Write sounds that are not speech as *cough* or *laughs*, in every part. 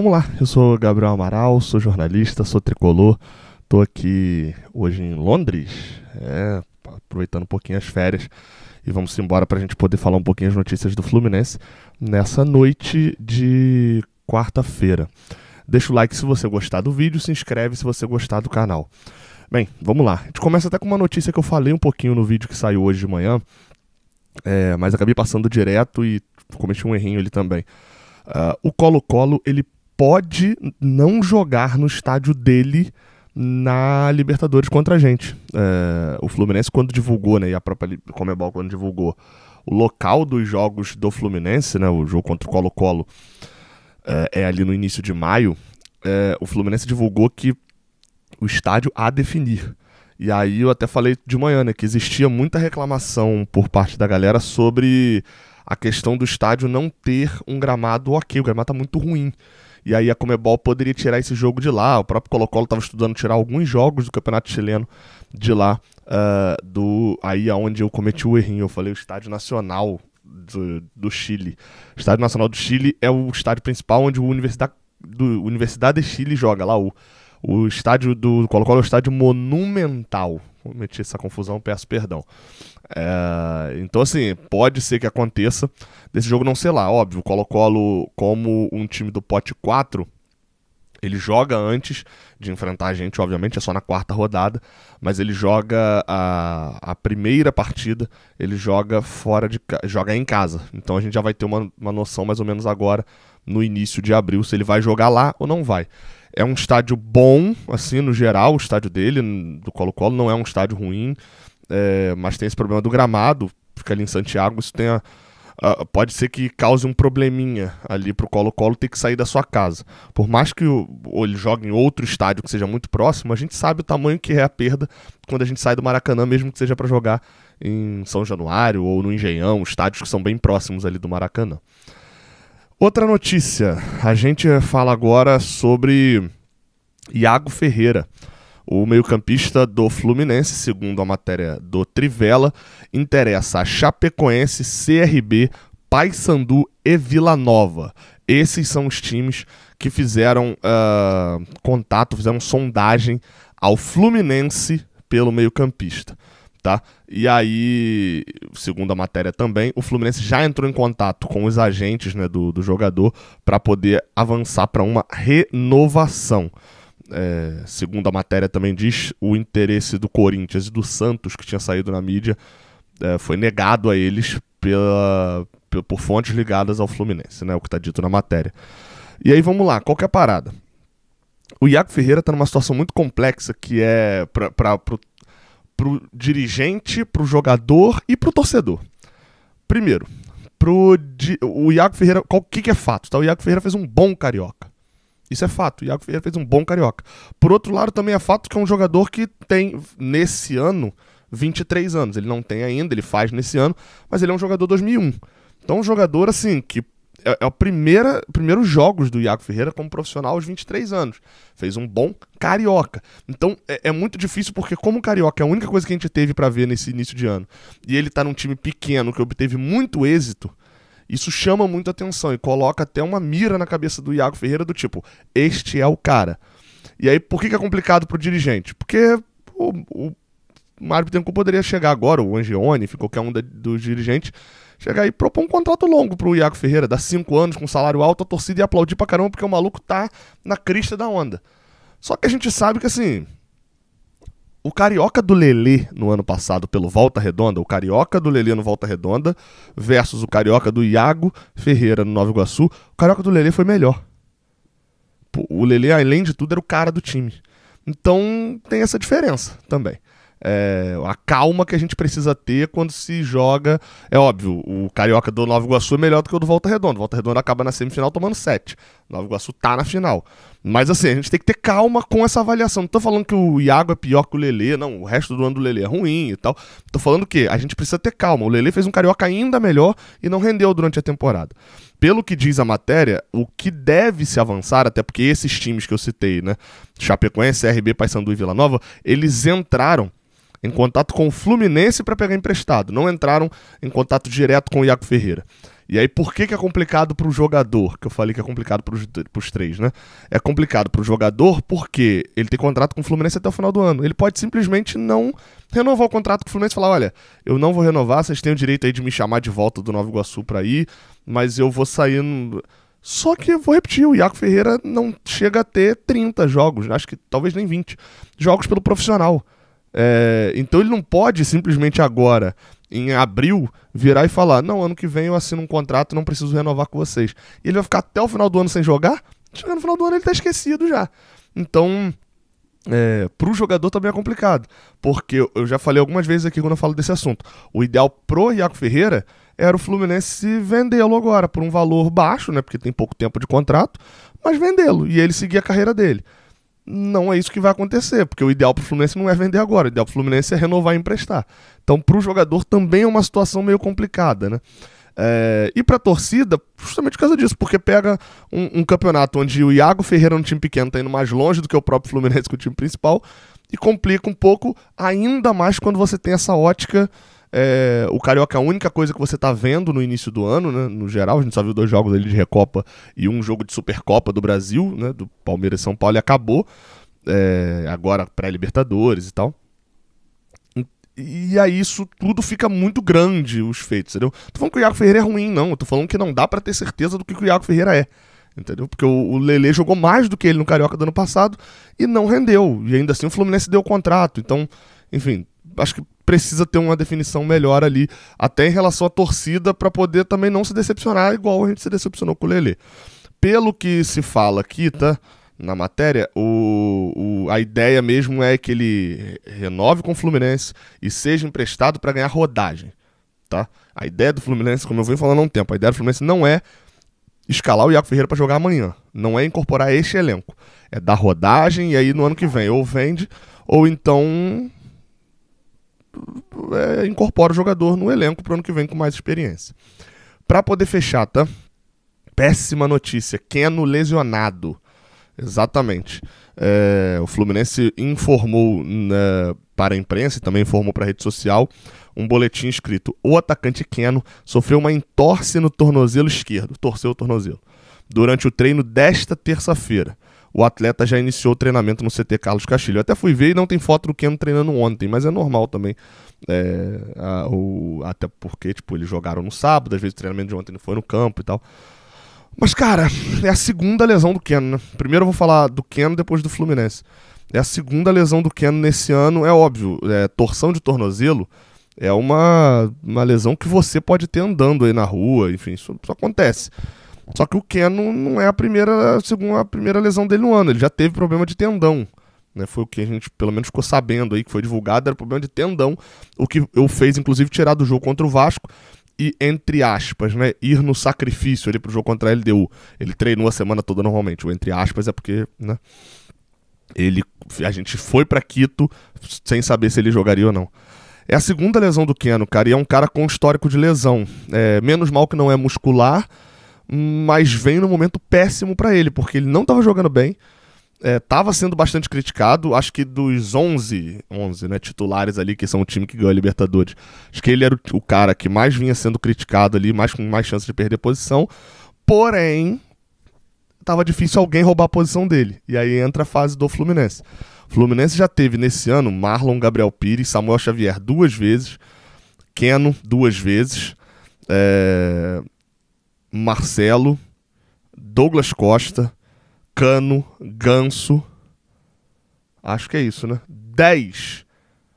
Vamos lá, eu sou Gabriel Amaral, sou jornalista, sou tricolor, tô aqui hoje em Londres, é, aproveitando um pouquinho as férias e vamos embora para a gente poder falar um pouquinho as notícias do Fluminense nessa noite de quarta-feira. Deixa o like se você gostar do vídeo, se inscreve se você gostar do canal. Bem, vamos lá. A gente começa até com uma notícia que eu falei um pouquinho no vídeo que saiu hoje de manhã, é, mas acabei passando direto e cometi um errinho ali também. Uh, o Colo-Colo ele pode não jogar no estádio dele na Libertadores contra a gente. É, o Fluminense, quando divulgou, né, e a própria Comebol, quando divulgou o local dos jogos do Fluminense, né, o jogo contra o Colo-Colo, é, é ali no início de maio, é, o Fluminense divulgou que o estádio a definir. E aí eu até falei de manhã, né, que existia muita reclamação por parte da galera sobre a questão do estádio não ter um gramado ok, o gramado está muito ruim e aí a Comebol poderia tirar esse jogo de lá. O próprio Colo-Colo estava estudando tirar alguns jogos do Campeonato Chileno de lá, uh, do aí aonde eu cometi o errinho. Eu falei o Estádio Nacional do, do Chile. O Estádio Nacional do Chile é o estádio principal onde o Universidade, do, Universidade de Chile joga, lá o o estádio do Colo-Colo é um estádio monumental. Cometi essa confusão, peço perdão. É, então, assim, pode ser que aconteça desse jogo não sei lá. Óbvio, o Colo-Colo, como um time do pote 4, ele joga antes de enfrentar a gente, obviamente, é só na quarta rodada, mas ele joga a, a primeira partida, ele joga fora de joga em casa. Então a gente já vai ter uma, uma noção mais ou menos agora no início de abril, se ele vai jogar lá ou não vai. É um estádio bom, assim, no geral, o estádio dele, do Colo-Colo, não é um estádio ruim, é, mas tem esse problema do gramado, fica ali em Santiago, isso tem a, a, pode ser que cause um probleminha ali pro Colo-Colo ter que sair da sua casa. Por mais que o, ele jogue em outro estádio que seja muito próximo, a gente sabe o tamanho que é a perda quando a gente sai do Maracanã, mesmo que seja para jogar em São Januário ou no Engenhão, estádios que são bem próximos ali do Maracanã. Outra notícia. A gente fala agora sobre Iago Ferreira. O meio-campista do Fluminense, segundo a matéria do Trivela, interessa a Chapecoense, CRB, Paysandu e Vila Nova. Esses são os times que fizeram uh, contato, fizeram sondagem ao Fluminense pelo meio-campista tá? E aí, segundo a matéria também, o Fluminense já entrou em contato com os agentes né, do, do jogador para poder avançar para uma renovação. É, segundo a matéria também diz, o interesse do Corinthians e do Santos, que tinha saído na mídia, é, foi negado a eles pela, por fontes ligadas ao Fluminense, né? O que está dito na matéria. E aí vamos lá, qual que é a parada? O Iaco Ferreira está numa situação muito complexa que é para o pro dirigente, pro jogador e pro torcedor. Primeiro, pro di... o Iago Ferreira, o que, que é fato? Tá? O Iago Ferreira fez um bom carioca. Isso é fato. O Iago Ferreira fez um bom carioca. Por outro lado, também é fato que é um jogador que tem, nesse ano, 23 anos. Ele não tem ainda, ele faz nesse ano, mas ele é um jogador 2001. Então, um jogador, assim, que é, é o primeiro jogos do Iago Ferreira como profissional aos 23 anos. Fez um bom carioca. Então é, é muito difícil porque como carioca é a única coisa que a gente teve para ver nesse início de ano. E ele tá num time pequeno que obteve muito êxito. Isso chama muito atenção e coloca até uma mira na cabeça do Iago Ferreira do tipo, este é o cara. E aí por que, que é complicado pro dirigente? Porque o, o Mário Bittencourt poderia chegar agora, o Angione, qualquer um da, dos dirigentes chegar e propor um contrato longo pro Iago Ferreira, dar cinco anos com salário alto, a torcida e aplaudir pra caramba, porque o maluco tá na crista da onda. Só que a gente sabe que assim. O carioca do Lelê no ano passado pelo Volta Redonda, o carioca do Lelê no Volta Redonda versus o carioca do Iago Ferreira no Nova Iguaçu, o carioca do Lelê foi melhor. O Lelê, além de tudo, era o cara do time. Então tem essa diferença também é, a calma que a gente precisa ter quando se joga. É óbvio, o Carioca do Nova Iguaçu é melhor do que o do Volta Redonda. O Volta Redonda acaba na semifinal tomando 7. Nova Iguaçu tá na final. Mas assim, a gente tem que ter calma com essa avaliação. Não tô falando que o Iago é pior que o Lelê, não. O resto do ano do Lelê é ruim e tal. Tô falando que a gente precisa ter calma. O Lelê fez um Carioca ainda melhor e não rendeu durante a temporada. Pelo que diz a matéria, o que deve se avançar, até porque esses times que eu citei, né? Chapecoense, RB, Paysandu e Vila Nova, eles entraram em contato com o Fluminense para pegar emprestado, não entraram em contato direto com o Iaco Ferreira. E aí, por que, que é complicado para o jogador? Que eu falei que é complicado para os três, né? É complicado para o jogador porque ele tem contrato com o Fluminense até o final do ano. Ele pode simplesmente não renovar o contrato com o Fluminense e falar: olha, eu não vou renovar, vocês têm o direito aí de me chamar de volta do Nova Iguaçu para ir, mas eu vou sair. No... Só que vou repetir, o Iaco Ferreira não chega a ter 30 jogos, acho que talvez nem 20 jogos pelo profissional. É, então ele não pode simplesmente agora, em abril, virar e falar: não, ano que vem eu assino um contrato, não preciso renovar com vocês. E ele vai ficar até o final do ano sem jogar? Chegando no final do ano ele tá esquecido já. Então, é, pro jogador também é complicado, porque eu já falei algumas vezes aqui quando eu falo desse assunto. O ideal pro Iaco Ferreira era o Fluminense vendê-lo agora por um valor baixo, né? Porque tem pouco tempo de contrato, mas vendê-lo e ele seguir a carreira dele não é isso que vai acontecer, porque o ideal para o Fluminense não é vender agora, o ideal para o Fluminense é renovar e emprestar. Então, para o jogador também é uma situação meio complicada, né? É, e para a torcida, justamente por causa disso, porque pega um, um, campeonato onde o Iago Ferreira no time pequeno está indo mais longe do que o próprio Fluminense com o time principal e complica um pouco, ainda mais quando você tem essa ótica é, o Carioca é a única coisa que você tá vendo no início do ano, né? No geral, a gente só viu dois jogos dele de Recopa e um jogo de Supercopa do Brasil, né? Do Palmeiras e São Paulo e acabou. É, agora pré-Libertadores e tal. E, e aí isso tudo fica muito grande, os feitos, entendeu? Tô falando que o Iago Ferreira é ruim, não. Eu tô falando que não dá para ter certeza do que, que o Iago Ferreira é entendeu? Porque o, o Lele jogou mais do que ele no Carioca do ano passado e não rendeu. E ainda assim o Fluminense deu o contrato. Então, enfim, acho que precisa ter uma definição melhor ali, até em relação à torcida, para poder também não se decepcionar igual a gente se decepcionou com o Lele. Pelo que se fala aqui, tá? na matéria, o, o, a ideia mesmo é que ele renove com o Fluminense e seja emprestado para ganhar rodagem. Tá? A ideia do Fluminense, como eu venho falando há um tempo, a ideia do Fluminense não é escalar o Iaco Ferreira para jogar amanhã. Não é incorporar este elenco. É dar rodagem e aí no ano que vem ou vende ou então é, incorpora o jogador no elenco para o ano que vem com mais experiência. Para poder fechar, tá? Péssima notícia: Keno lesionado. Exatamente. É, o Fluminense informou né, para a imprensa e também informou para a rede social um boletim escrito: O atacante Keno sofreu uma entorse no tornozelo esquerdo, torceu o tornozelo, durante o treino desta terça-feira o atleta já iniciou o treinamento no CT Carlos Castilho. Eu até fui ver e não tem foto do Keno treinando ontem, mas é normal também. É, a, o, até porque, tipo, eles jogaram no sábado, às vezes o treinamento de ontem não foi no campo e tal. Mas, cara, é a segunda lesão do Keno, né? Primeiro eu vou falar do Keno, depois do Fluminense. É a segunda lesão do Keno nesse ano, é óbvio. É, torção de tornozelo é uma, uma lesão que você pode ter andando aí na rua, enfim, isso, isso acontece. Só que o Ken não, não é a primeira, segundo a primeira lesão dele no ano, ele já teve problema de tendão. Né, foi o que a gente pelo menos ficou sabendo aí que foi divulgado, era problema de tendão, o que eu fez inclusive tirar do jogo contra o Vasco e entre aspas, né, ir no sacrifício ali pro jogo contra a LDU. Ele treinou a semana toda normalmente, o entre aspas é porque, né, ele a gente foi para Quito sem saber se ele jogaria ou não. É a segunda lesão do Keno, cara, e é um cara com histórico de lesão. É, menos mal que não é muscular, mas vem num momento péssimo para ele, porque ele não estava jogando bem, estava é, sendo bastante criticado. Acho que dos 11, 11 né, titulares ali, que são o time que ganhou a Libertadores, acho que ele era o, o cara que mais vinha sendo criticado ali, mais com mais chance de perder posição. Porém, tava difícil alguém roubar a posição dele. E aí entra a fase do Fluminense. Fluminense já teve nesse ano Marlon, Gabriel Pires, Samuel Xavier duas vezes, Keno duas vezes. É, Marcelo, Douglas Costa, Cano, Ganso. Acho que é isso, né? 10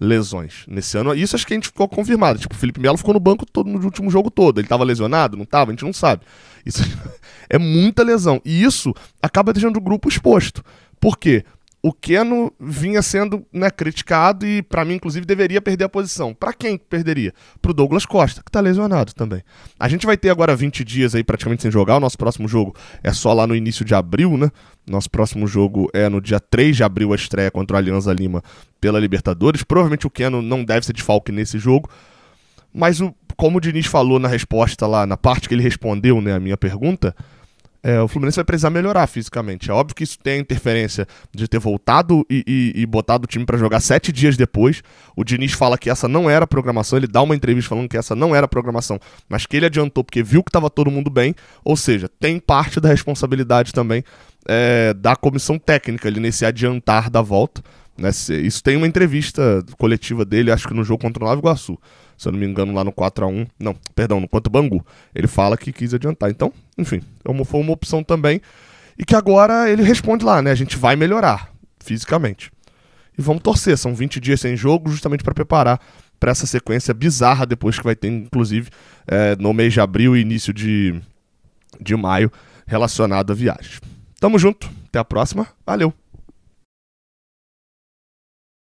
lesões nesse ano. Isso acho que a gente ficou confirmado. Tipo, o Felipe Melo ficou no banco todo, no último jogo todo. Ele tava lesionado? Não tava? A gente não sabe. Isso *laughs* é muita lesão. E isso acaba deixando o grupo exposto. Por quê? o Keno vinha sendo né, criticado e, para mim, inclusive, deveria perder a posição. Para quem perderia? Para o Douglas Costa, que está lesionado também. A gente vai ter agora 20 dias aí praticamente sem jogar. O nosso próximo jogo é só lá no início de abril, né? Nosso próximo jogo é no dia 3 de abril, a estreia contra o Alianza Lima pela Libertadores. Provavelmente o Keno não deve ser desfalque nesse jogo. Mas, o, como o Diniz falou na resposta lá, na parte que ele respondeu né, a minha pergunta é, o Fluminense vai precisar melhorar fisicamente. É óbvio que isso tem a interferência de ter voltado e, e, e botado o time para jogar sete dias depois. O Diniz fala que essa não era a programação, ele dá uma entrevista falando que essa não era a programação, mas que ele adiantou porque viu que estava todo mundo bem. Ou seja, tem parte da responsabilidade também é, da comissão técnica ali nesse adiantar da volta. Né? Isso tem uma entrevista coletiva dele, acho que no jogo contra o Nova Iguaçu se eu não me engano, lá no 4 a 1 Não, perdão, no quanto Bangu. Ele fala que quis adiantar. Então, enfim, é foi uma opção também. E que agora ele responde lá, né? A gente vai melhorar fisicamente. E vamos torcer. São 20 dias sem jogo, justamente para preparar para essa sequência bizarra depois que vai ter, inclusive, é, no mês de abril e início de, de maio, relacionado a viagens. Tamo junto, até a próxima, valeu!